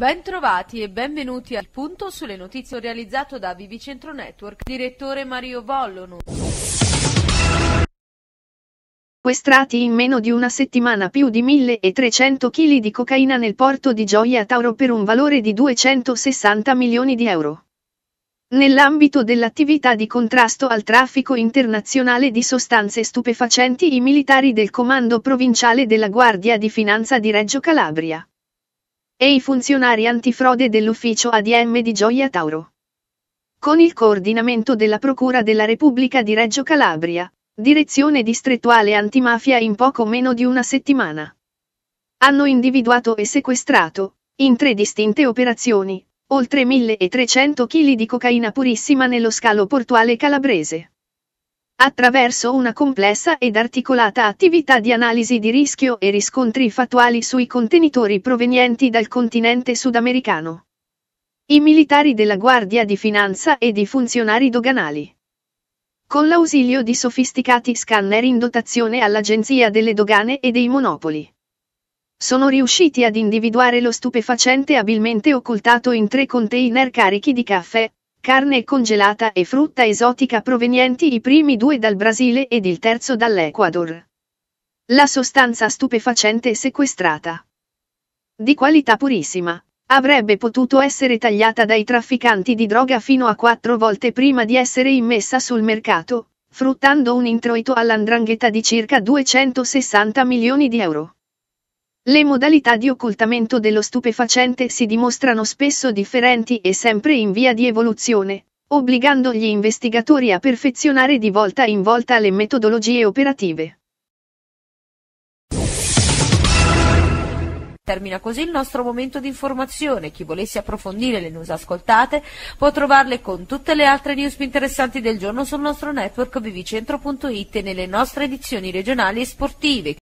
Bentrovati e benvenuti al punto sulle notizie realizzato da Vivicentro Network, direttore Mario Vollono. Sequestrati in meno di una settimana più di 1300 kg di cocaina nel porto di Gioia Tauro per un valore di 260 milioni di euro. Nell'ambito dell'attività di contrasto al traffico internazionale di sostanze stupefacenti i militari del Comando Provinciale della Guardia di Finanza di Reggio Calabria e i funzionari antifrode dell'ufficio ADM di Gioia Tauro. Con il coordinamento della Procura della Repubblica di Reggio Calabria, direzione distrettuale antimafia in poco meno di una settimana. Hanno individuato e sequestrato, in tre distinte operazioni, oltre 1300 kg di cocaina purissima nello scalo portuale calabrese attraverso una complessa ed articolata attività di analisi di rischio e riscontri fattuali sui contenitori provenienti dal continente sudamericano. I militari della Guardia di Finanza ed i funzionari doganali. Con l'ausilio di sofisticati scanner in dotazione all'Agenzia delle Dogane e dei Monopoli. Sono riusciti ad individuare lo stupefacente abilmente occultato in tre container carichi di caffè, carne congelata e frutta esotica provenienti i primi due dal Brasile ed il terzo dall'Ecuador. La sostanza stupefacente sequestrata. Di qualità purissima, avrebbe potuto essere tagliata dai trafficanti di droga fino a quattro volte prima di essere immessa sul mercato, fruttando un introito all'andrangheta di circa 260 milioni di euro. Le modalità di occultamento dello stupefacente si dimostrano spesso differenti e sempre in via di evoluzione, obbligando gli investigatori a perfezionare di volta in volta le metodologie operative. Termina così il nostro momento di informazione. Chi volesse approfondire le news ascoltate può trovarle con tutte le altre news più interessanti del giorno sul nostro network vivicentro.it e nelle nostre edizioni regionali e sportive.